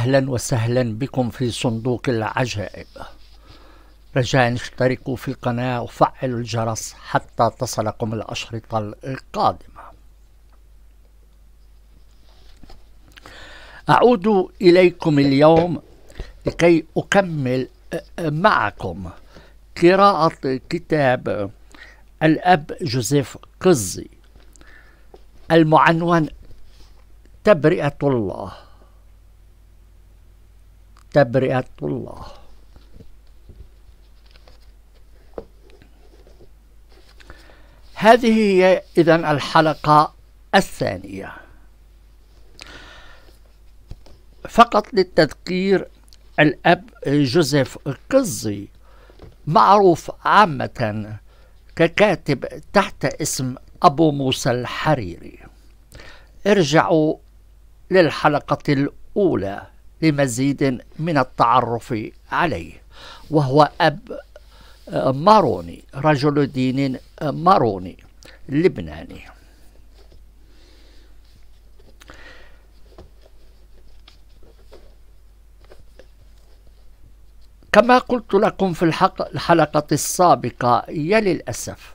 أهلا وسهلا بكم في صندوق العجائب رجاء اشتركوا في القناة وفعلوا الجرس حتى تصلكم الأشرطة القادمة أعود إليكم اليوم لكي أكمل معكم قراءة كتاب الأب جوزيف قزي المعنون تبرئة الله تبرئة الله هذه هي إذا الحلقة الثانية فقط للتذكير الأب جوزيف قزي معروف عامة ككاتب تحت اسم أبو موسى الحريري ارجعوا للحلقة الأولى لمزيد من التعرف عليه وهو أب آه، ماروني رجل دين آه، ماروني لبناني كما قلت لكم في الحلقة السابقة يا للأسف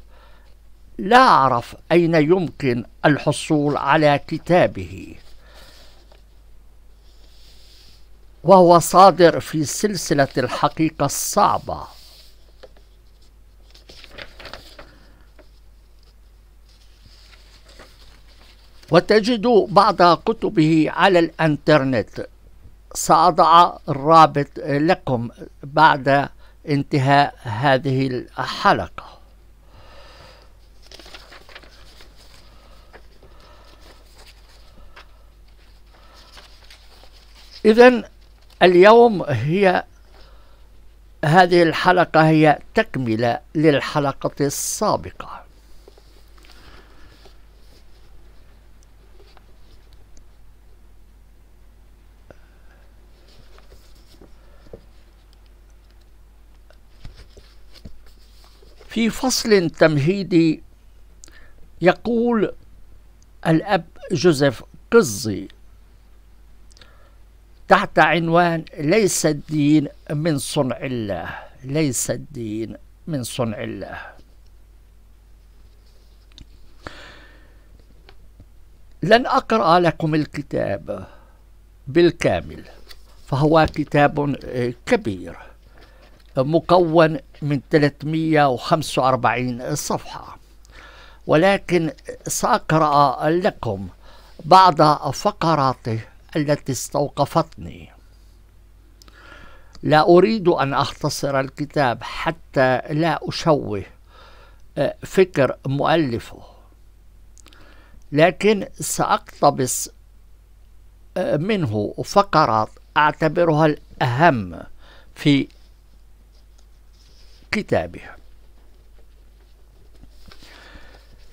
لا أعرف أين يمكن الحصول على كتابه وهو صادر في سلسلة الحقيقة الصعبة وتجد بعض كتبه على الانترنت سأضع الرابط لكم بعد انتهاء هذه الحلقة إذا اليوم هي هذه الحلقة هي تكملة للحلقة السابقة في فصل تمهيدي يقول الأب جوزيف قزي تحت عنوان ليس الدين من صنع الله ليس الدين من صنع الله لن أقرأ لكم الكتاب بالكامل فهو كتاب آه، كبير مكون من 345 صفحة ولكن سأقرأ لكم بعض فقراته التي استوقفتني لا اريد ان اختصر الكتاب حتى لا اشوه آه، فكر مؤلفه لكن ساقتبس آه، منه فقرات اعتبرها الاهم في كتابه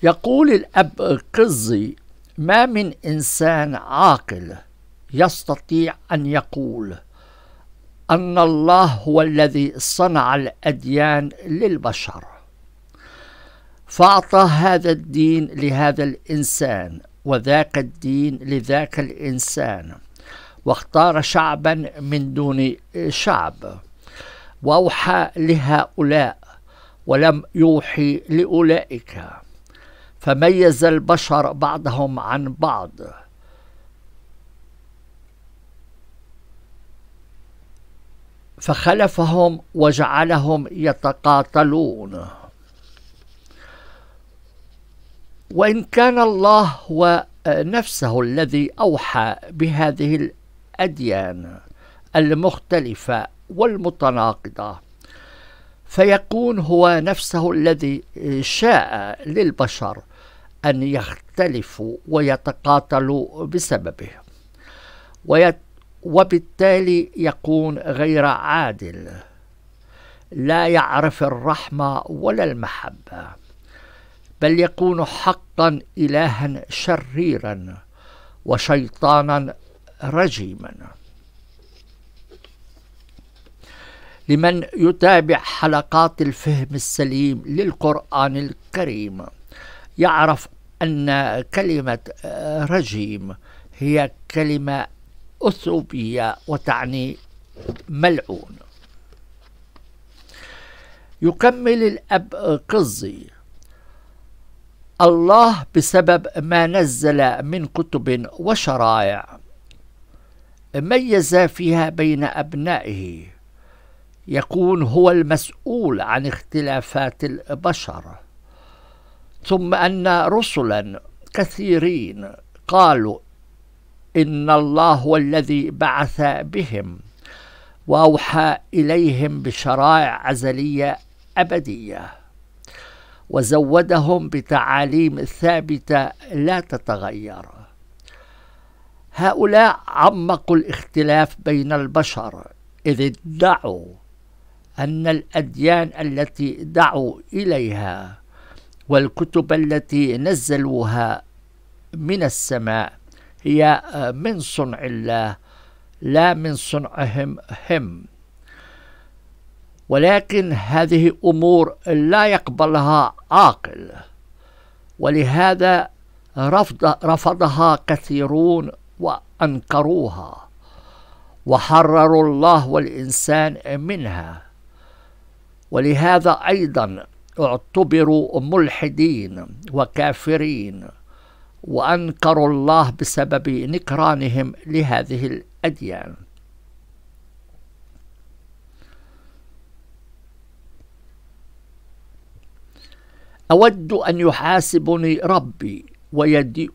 يقول الاب قزي ما من انسان عاقل يستطيع أن يقول أن الله هو الذي صنع الأديان للبشر فأعطى هذا الدين لهذا الإنسان وذاك الدين لذاك الإنسان واختار شعبا من دون شعب وأوحى لهؤلاء ولم يوحي لأولئك فميز البشر بعضهم عن بعض فخلفهم وجعلهم يتقاتلون وإن كان الله هو نفسه الذي أوحى بهذه الأديان المختلفة والمتناقضة فيكون هو نفسه الذي شاء للبشر أن يختلفوا ويتقاتلوا بسببه ويت وبالتالي يكون غير عادل لا يعرف الرحمة ولا المحبة بل يكون حقا إلها شريرا وشيطانا رجيما لمن يتابع حلقات الفهم السليم للقرآن الكريم يعرف أن كلمة رجيم هي كلمة أثوبية وتعني ملعون يكمل الأب قزي الله بسبب ما نزل من كتب وشرائع ميز فيها بين أبنائه يكون هو المسؤول عن اختلافات البشر ثم أن رسلا كثيرين قالوا إن الله هو الذي بعث بهم وأوحى إليهم بشرائع أزلية أبدية وزودهم بتعاليم ثابتة لا تتغير هؤلاء عمقوا الاختلاف بين البشر إذ ادعوا أن الأديان التي دعوا إليها والكتب التي نزلوها من السماء هي آه، من صنع الله لا من صنعهم هم ولكن هذه أمور لا يقبلها عاقل ولهذا رفض رفضها كثيرون وأنكروها وحرروا الله والإنسان منها ولهذا أيضا اعتبروا ملحدين وكافرين وأنكروا الله بسبب نكرانهم لهذه الأديان أود أن يحاسبني ربي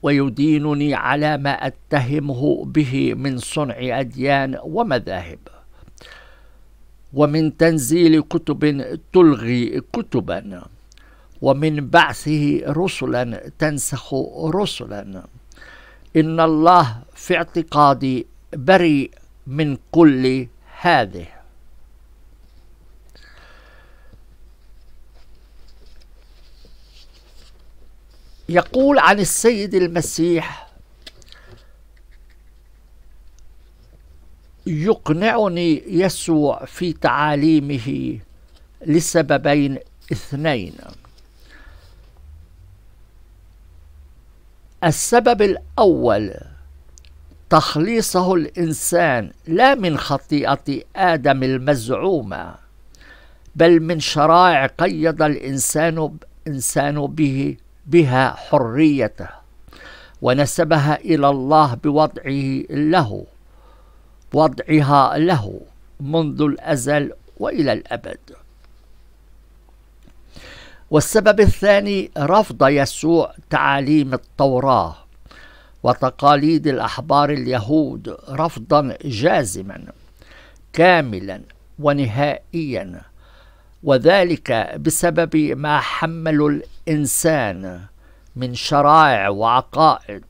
ويدينني على ما أتهمه به من صنع أديان ومذاهب ومن تنزيل كتب تلغي كتباً ومن بعثه رسلا تنسخ رسلا ان الله في اعتقادي بريء من كل هذه يقول عن السيد المسيح يقنعني يسوع في تعاليمه لسببين اثنين السبب الأول تخليصه الإنسان لا من خطيئة آدم المزعومة بل من شرائع قيد الإنسان إنسان به بها حريته ونسبها إلى الله بوضعه له وضعها له منذ الأزل وإلى الأبد والسبب الثاني رفض يسوع تعاليم التوراه وتقاليد الاحبار اليهود رفضا جازما كاملا ونهائيا وذلك بسبب ما حملوا الانسان من شرائع وعقائد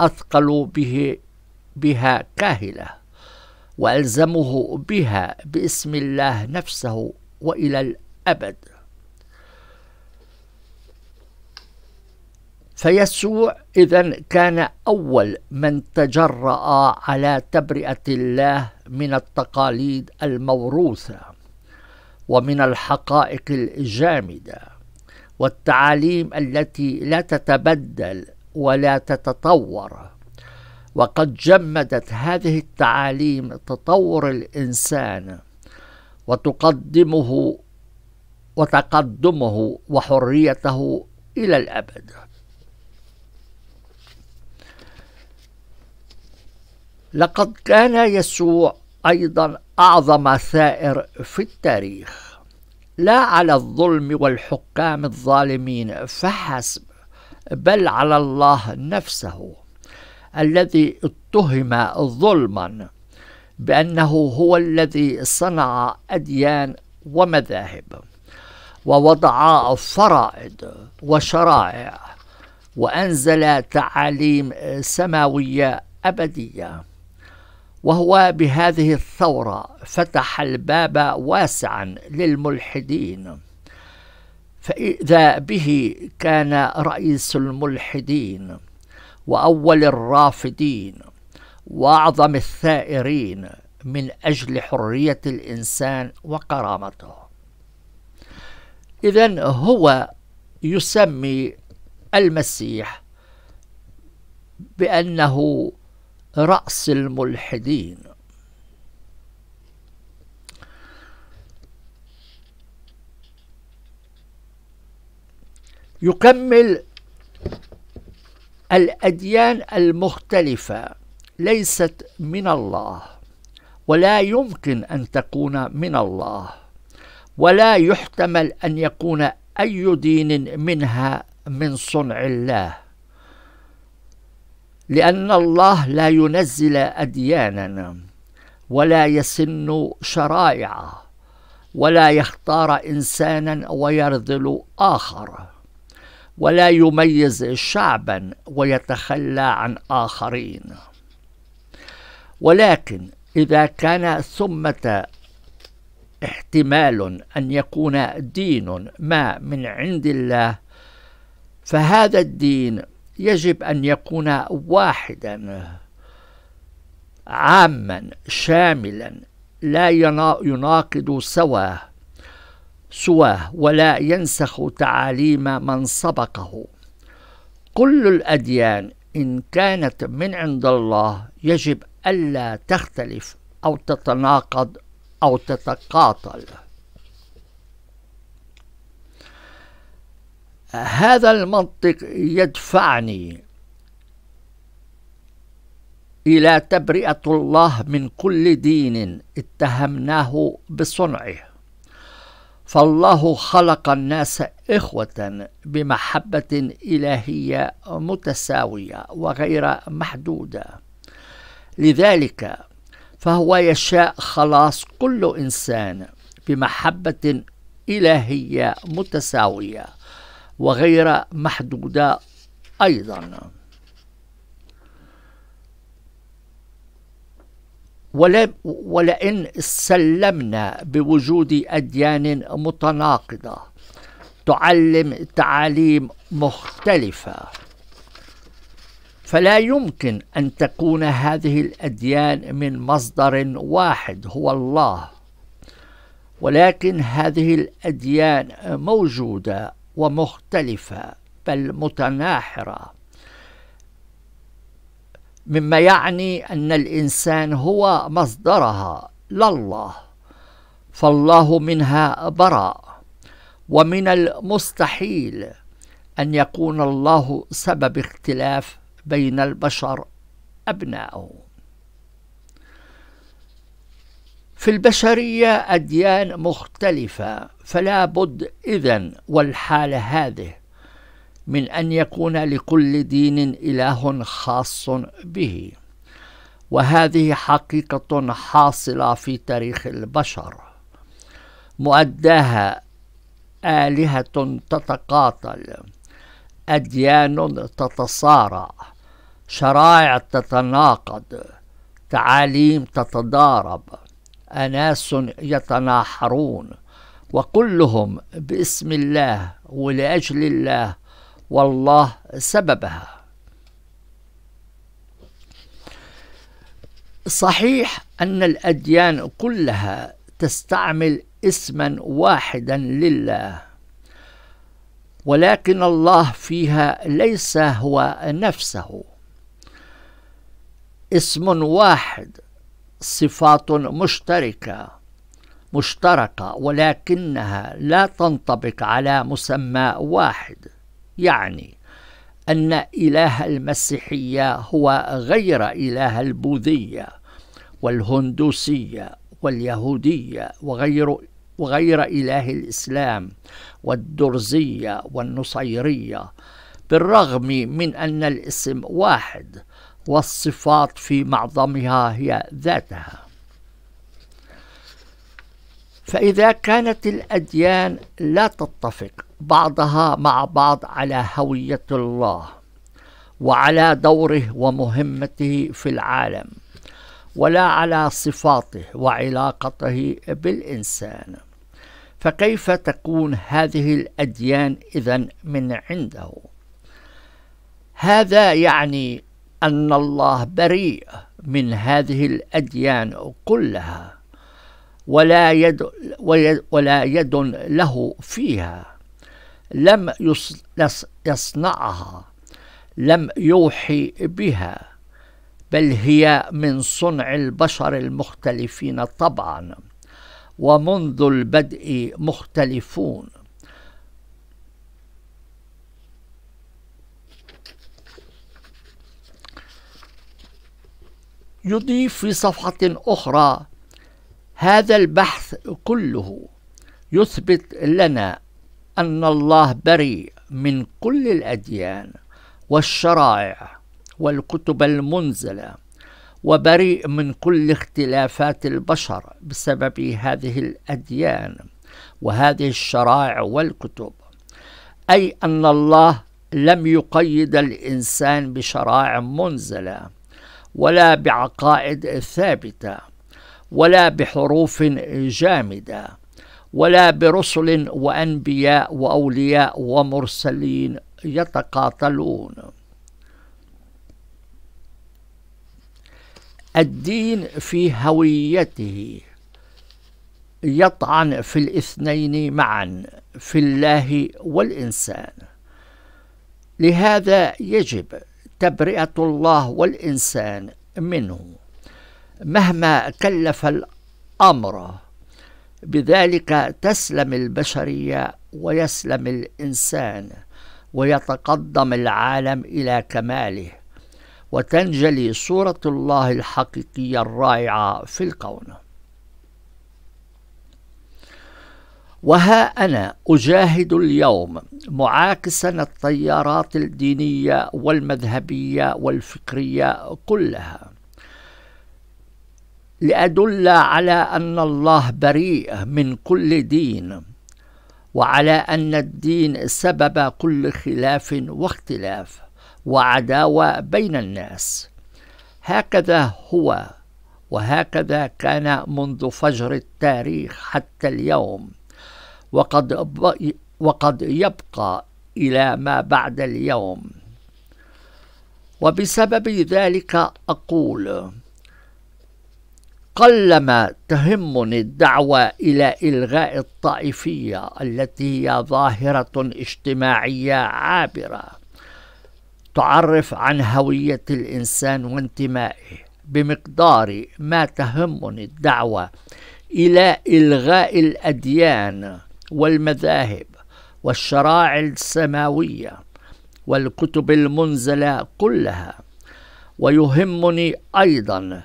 اثقلوا به بها كاهله والزمه بها باسم الله نفسه والى الابد فيسوع إذا كان أول من تجرأ على تبرئة الله من التقاليد الموروثة ومن الحقائق الجامدة والتعاليم التي لا تتبدل ولا تتطور وقد جمدت هذه التعاليم تطور الإنسان وتقدمه وتقدمه وحريته إلى الأبد لقد كان يسوع ايضا اعظم ثائر في التاريخ لا على الظلم والحكام الظالمين فحسب بل على الله نفسه الذي اتهم ظلما بانه هو الذي صنع اديان ومذاهب ووضع فرائض وشرائع وانزل تعاليم سماويه ابديه وهو بهذه الثورة فتح الباب واسعا للملحدين فإذا به كان رئيس الملحدين وأول الرافدين وأعظم الثائرين من أجل حرية الإنسان وكرامته إذا هو يسمي المسيح بأنه رأس الملحدين يكمل الأديان المختلفة ليست من الله ولا يمكن أن تكون من الله ولا يحتمل أن يكون أي دين منها من صنع الله لأن الله لا ينزل أديانا ولا يسن شرائع ولا يختار إنسانا ويرذل آخر ولا يميز شعبا ويتخلى عن آخرين ولكن إذا كان ثمة احتمال أن يكون دين ما من عند الله فهذا الدين يجب أن يكون واحدا عاما شاملا لا يناقض سواه سواه ولا ينسخ تعاليم من سبقه كل الأديان إن كانت من عند الله يجب ألا تختلف أو تتناقض أو تتقاتل هذا المنطق يدفعني الى تبرئه الله من كل دين اتهمناه بصنعه فالله خلق الناس اخوه بمحبه الهيه متساويه وغير محدوده لذلك فهو يشاء خلاص كل انسان بمحبه الهيه متساويه وغير محدودة أيضا ولئن سلمنا بوجود أديان متناقضة تعلم تعاليم مختلفة فلا يمكن أن تكون هذه الأديان من مصدر واحد هو الله ولكن هذه الأديان موجودة ومختلفة بل متناحرة مما يعني أن الإنسان هو مصدرها لا الله فالله منها برأ ومن المستحيل أن يكون الله سبب اختلاف بين البشر أبنائه في البشرية أديان مختلفة فلا بد إذا والحالة هذه من أن يكون لكل دين إله خاص به وهذه حقيقة حاصلة في تاريخ البشر مؤداها آلهة تتقاتل أديان تتصارع شرائع تتناقض تعاليم تتضارب أناس يتناحرون وكلهم باسم الله ولأجل الله والله سببها صحيح أن الأديان كلها تستعمل اسما واحدا لله ولكن الله فيها ليس هو نفسه اسم واحد صفات مشتركه مشتركه ولكنها لا تنطبق على مسمى واحد يعني ان اله المسيحيه هو غير اله البوذيه والهندوسيه واليهوديه وغير وغير اله الاسلام والدرزيه والنصيريه بالرغم من ان الاسم واحد والصفات في معظمها هي ذاتها فإذا كانت الأديان لا تتفق بعضها مع بعض على هوية الله وعلى دوره ومهمته في العالم ولا على صفاته وعلاقته بالإنسان فكيف تكون هذه الأديان إذا من عنده؟ هذا يعني أن الله بريء من هذه الأديان كلها ولا يد ولا يد له فيها لم يصنعها لم يوحي بها بل هي من صنع البشر المختلفين طبعا ومنذ البدء مختلفون يضيف في صفحة أخرى هذا البحث كله يثبت لنا أن الله بريء من كل الأديان والشرائع والكتب المنزلة وبريء من كل اختلافات البشر بسبب هذه الأديان وهذه الشرائع والكتب أي أن الله لم يقيد الإنسان بشرائع منزلة ولا بعقائد ثابتة ولا بحروف جامدة ولا برسل وأنبياء وأولياء ومرسلين يتقاتلون الدين في هويته يطعن في الاثنين معا في الله والإنسان لهذا يجب تبرئة الله والإنسان منه مهما كلف الأمر بذلك تسلم البشرية ويسلم الإنسان ويتقدم العالم إلى كماله وتنجلي صورة الله الحقيقية الرائعة في الكون وها أنا أجاهد اليوم معاكسا التيارات الدينية والمذهبية والفكرية كلها لأدل على أن الله بريء من كل دين وعلى أن الدين سبب كل خلاف واختلاف وعداوة بين الناس هكذا هو وهكذا كان منذ فجر التاريخ حتى اليوم وقد, وقد يبقى إلى ما بعد اليوم وبسبب ذلك أقول قلما تهمني الدعوة إلى إلغاء الطائفية التي هي ظاهرة اجتماعية عابرة تعرف عن هوية الإنسان وانتمائه بمقدار ما تهمني الدعوة إلى إلغاء الأديان والمذاهب والشرائع السماويه والكتب المنزله كلها ويهمني ايضا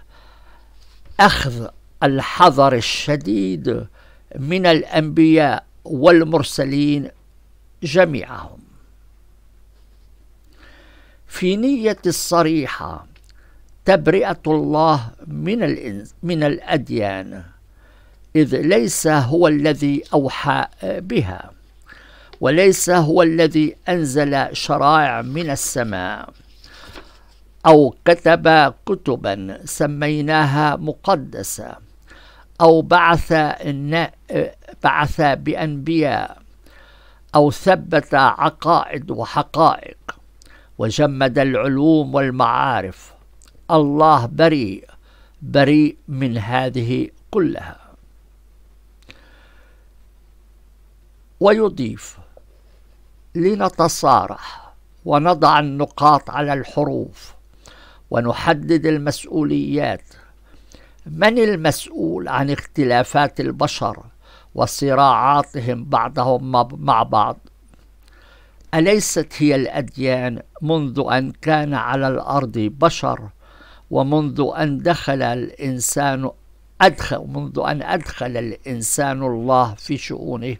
اخذ الحذر الشديد من الانبياء والمرسلين جميعهم في نيه الصريحه تبرئه الله من من الاديان إذ ليس هو الذي أوحى آه، بها وليس هو الذي أنزل شرائع من السماء أو كتب كتبا سميناها مقدسة أو بعث آه، بعث بأنبياء أو ثبت عقائد وحقائق وجمد العلوم والمعارف الله بريء بريء من هذه كلها ويضيف لنتصارح ونضع النقاط على الحروف ونحدد المسؤوليات من المسؤول عن اختلافات البشر وصراعاتهم بعضهم مع بعض اليست هي الاديان منذ ان كان على الارض بشر ومنذ ان دخل الانسان ادخل منذ ان ادخل الانسان الله في شؤونه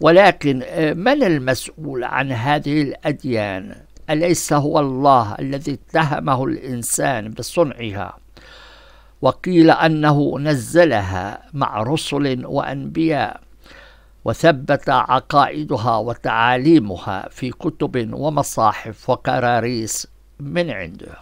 ولكن آه، من المسؤول عن هذه الأديان؟ أليس هو الله الذي اتهمه الإنسان بصنعها؟ وقيل أنه نزلها مع رسل وأنبياء وثبت عقائدها وتعاليمها في كتب ومصاحف وكراريس من عنده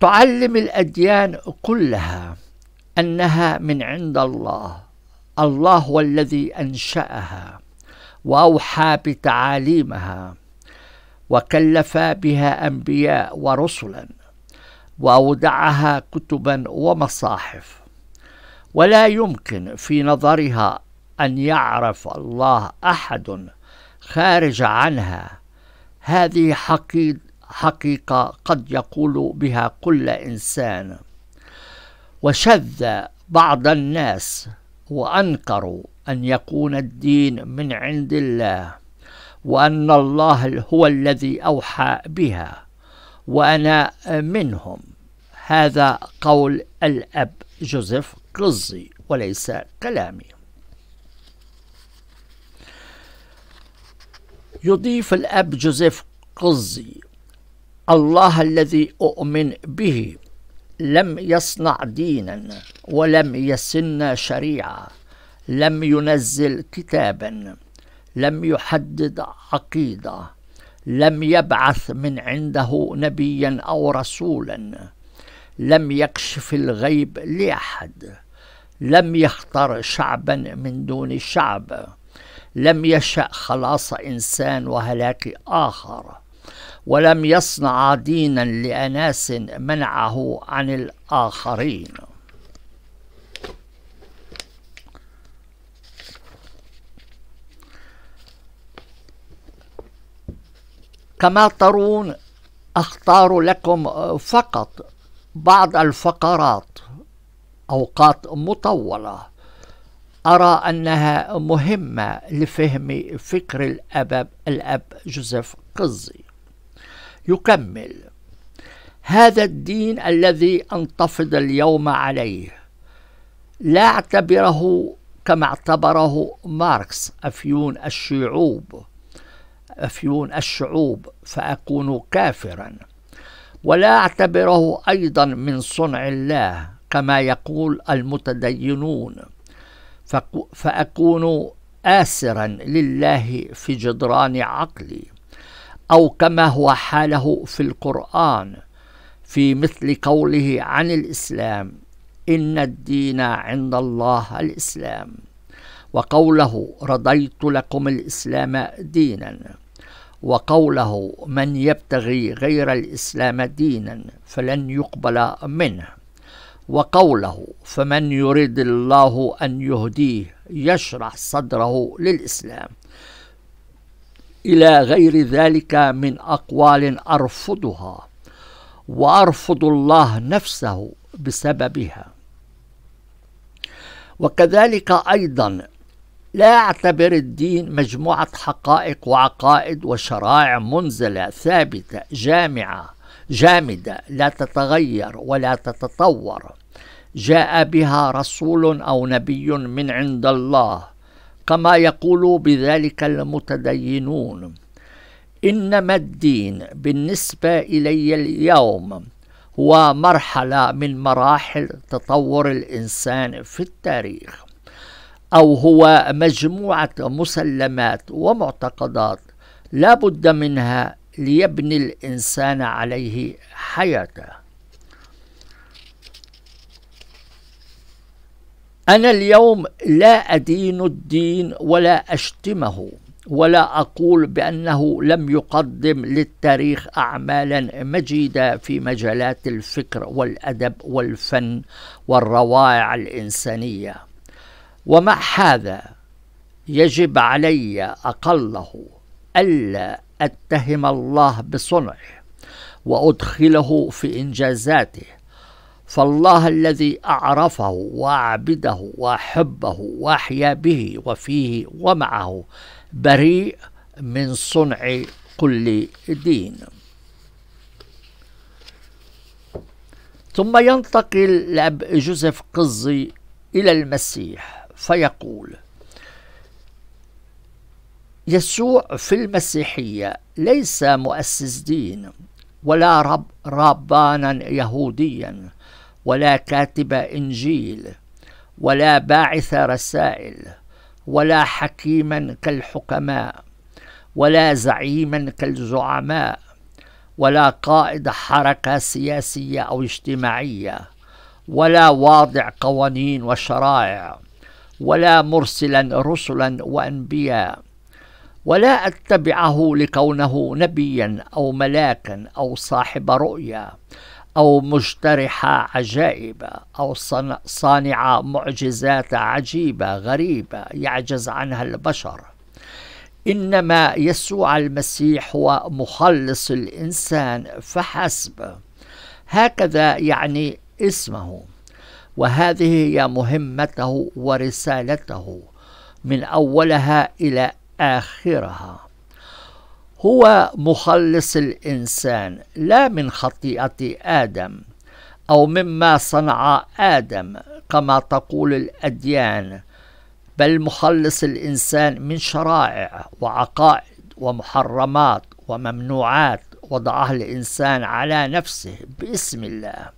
تعلم الأديان كلها أنها من عند الله الله هو الذي أنشأها وأوحى بتعاليمها وكلف بها أنبياء ورسلا وأودعها كتبا ومصاحف ولا يمكن في نظرها أن يعرف الله أحد خارج عنها هذه حقيد حقيقة قد يقول بها كل إنسان وشذ بعض الناس وأنكروا أن يكون الدين من عند الله وأن الله هو الذي أوحى بها وأنا منهم هذا قول الأب جوزيف قزي وليس كلامي يضيف الأب جوزيف قزي الله الذي أؤمن به لم يصنع دينا ولم يسن شريعة لم ينزل كتابا لم يحدد عقيدة لم يبعث من عنده نبيا أو رسولا لم يكشف الغيب لأحد لم يختر شعبا من دون شعب لم يشأ خلاص إنسان وهلاك آخر ولم يصنع دينا لأناس منعه عن الآخرين كما ترون أختار لكم فقط بعض الفقرات أوقات مطولة أرى أنها مهمة لفهم فكر الأب الأب جوزيف قزي يكمل هذا الدين الذي انتفض اليوم عليه لا اعتبره كما اعتبره ماركس افيون الشعوب افيون الشعوب فاكون كافرا ولا اعتبره ايضا من صنع الله كما يقول المتدينون فاكون اسرا لله في جدران عقلي أو كما هو حاله في القرآن في مثل قوله عن الإسلام إن الدين عند الله الإسلام وقوله رضيت لكم الإسلام دينا وقوله من يبتغي غير الإسلام دينا فلن يقبل منه وقوله فمن يريد الله أن يهديه يشرح صدره للإسلام إلى غير ذلك من أقوال أرفضها وأرفض الله نفسه بسببها وكذلك أيضا لا اعتبر الدين مجموعة حقائق وعقائد وشرائع منزلة ثابتة جامعة جامدة لا تتغير ولا تتطور جاء بها رسول أو نبي من عند الله كما يقول بذلك المتدينون انما الدين بالنسبه الي اليوم هو مرحله من مراحل تطور الانسان في التاريخ او هو مجموعه مسلمات ومعتقدات لا بد منها ليبني الانسان عليه حياته أنا اليوم لا أدين الدين ولا أشتمه ولا أقول بأنه لم يقدم للتاريخ أعمالا مجيدة في مجالات الفكر والأدب والفن والروائع الإنسانية ومع هذا يجب علي أقله ألا أتهم الله بصنعه وأدخله في إنجازاته فالله الذي أعرفه وأعبده وأحبه وأحيا به وفيه ومعه بريء من صنع كل دين ثم ينتقل الأب جوزيف قزي إلى المسيح فيقول يسوع في المسيحية ليس مؤسس دين ولا رب ربانا يهوديا ولا كاتب انجيل ولا باعث رسائل ولا حكيما كالحكماء ولا زعيما كالزعماء ولا قائد حركه سياسيه او اجتماعيه ولا واضع قوانين وشرائع ولا مرسلا رسلا وانبياء ولا اتبعه لكونه نبيا او ملاكا او صاحب رؤيا أو مجترحة عجائبة أو صانعة معجزات عجيبة غريبة يعجز عنها البشر إنما يسوع المسيح هو مخلص الإنسان فحسب هكذا يعني اسمه وهذه هي مهمته ورسالته من أولها إلى آخرها هو مخلص الإنسان لا من خطيئة آدم أو مما صنع آدم كما تقول الأديان بل مخلص الإنسان من شرائع وعقائد ومحرمات وممنوعات وضعها الإنسان على نفسه باسم الله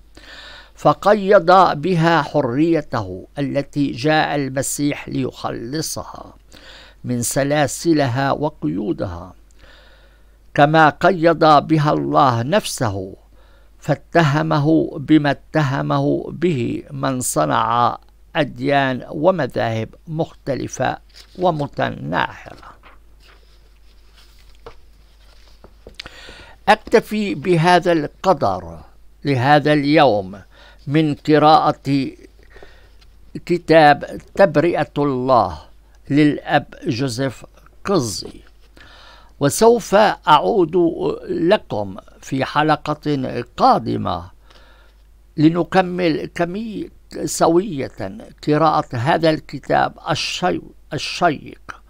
فقيد بها حريته التي جاء المسيح ليخلصها من سلاسلها وقيودها كما قيد بها الله نفسه فاتهمه بما اتهمه به من صنع أديان ومذاهب مختلفة ومتناحرة أكتفي بهذا القدر لهذا اليوم من قراءة كتاب تبرئة الله للأب جوزيف قزي وسوف أعود لكم في حلقة قادمة لنكمل كمية سوية قراءة هذا الكتاب الشيق, الشيق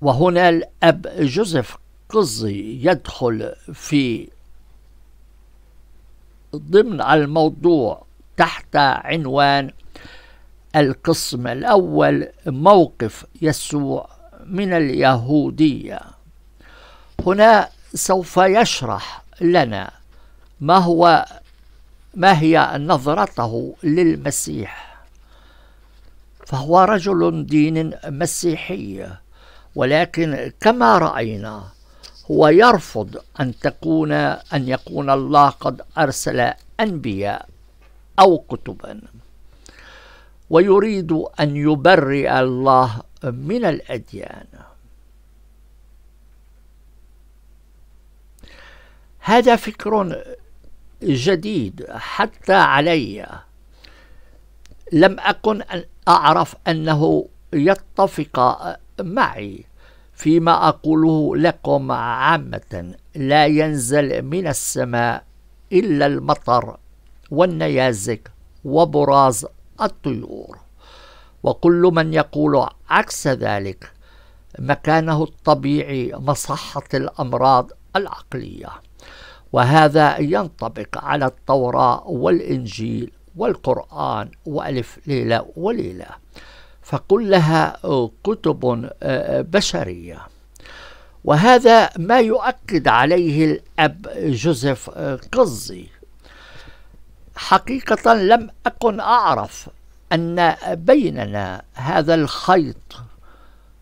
وهنا الأب جوزيف قزي يدخل في ضمن الموضوع تحت عنوان القسم الأول موقف يسوع من اليهودية هنا سوف يشرح لنا ما هو ما هي نظرته للمسيح فهو رجل دين مسيحي ولكن كما رأينا هو يرفض أن تكون أن يكون الله قد أرسل أنبياء أو كتبًا ويريد أن يبرئ الله من الأديان هذا فكر جديد حتى علي لم أكن أن أعرف أنه يتفق معي فيما أقوله لكم عامة لا ينزل من السماء إلا المطر والنيازك وبراز الطيور وكل من يقول عكس ذلك مكانه الطبيعي مصحة الأمراض العقلية وهذا ينطبق على التوراة والإنجيل والقرآن وألف ليلة وليلة فكلها كتب آه، بشرية وهذا ما يؤكد عليه الأب جوزيف آه، قزي حقيقة لم أكن أعرف أن بيننا هذا الخيط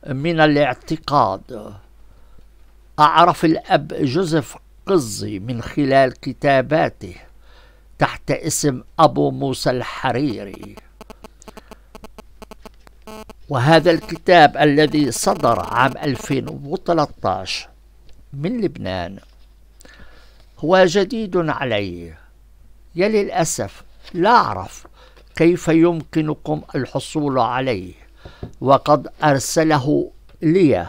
من الاعتقاد أعرف الأب جوزيف قزي من خلال كتاباته تحت اسم أبو موسى الحريري وهذا الكتاب الذي صدر عام 2013 من لبنان هو جديد علي يا للأسف لا أعرف كيف يمكنكم الحصول عليه وقد أرسله لي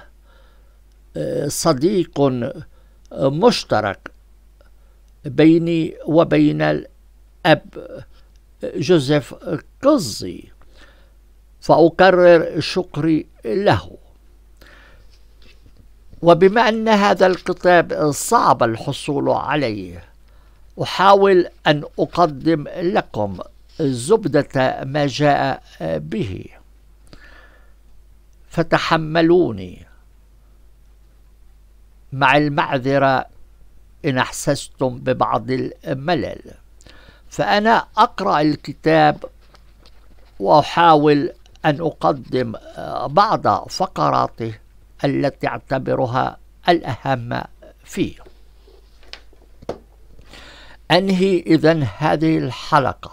آه، صديق آه، مشترك بيني وبين الأب آه، جوزيف قزي فأكرر شكري له وبما أن هذا الكتاب صعب الحصول عليه أحاول أن أقدم لكم زبدة ما جاء آه، به فتحملوني مع المعذرة إن أحسستم ببعض الملل فأنا أقرأ الكتاب وأحاول أن أقدم آه، بعض فقراته التي أعتبرها الأهم فيه أنهي إذا هذه الحلقة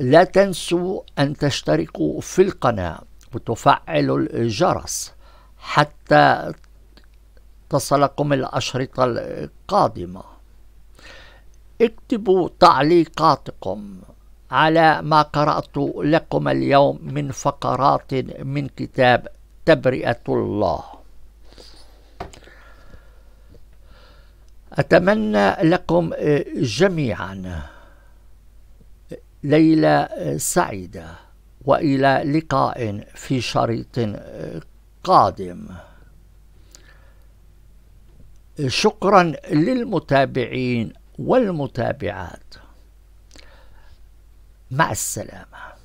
لا تنسوا أن تشتركوا في القناة وتفعلوا الجرس حتى تصلكم الأشرطة القادمة اكتبوا تعليقاتكم على ما قرأت لكم اليوم من فقرات من كتاب تبرئة الله أتمنى لكم آه، جميعا ليلة سعيدة وإلى لقاء في شريط آه، قادم شكرا للمتابعين والمتابعات مع السلامه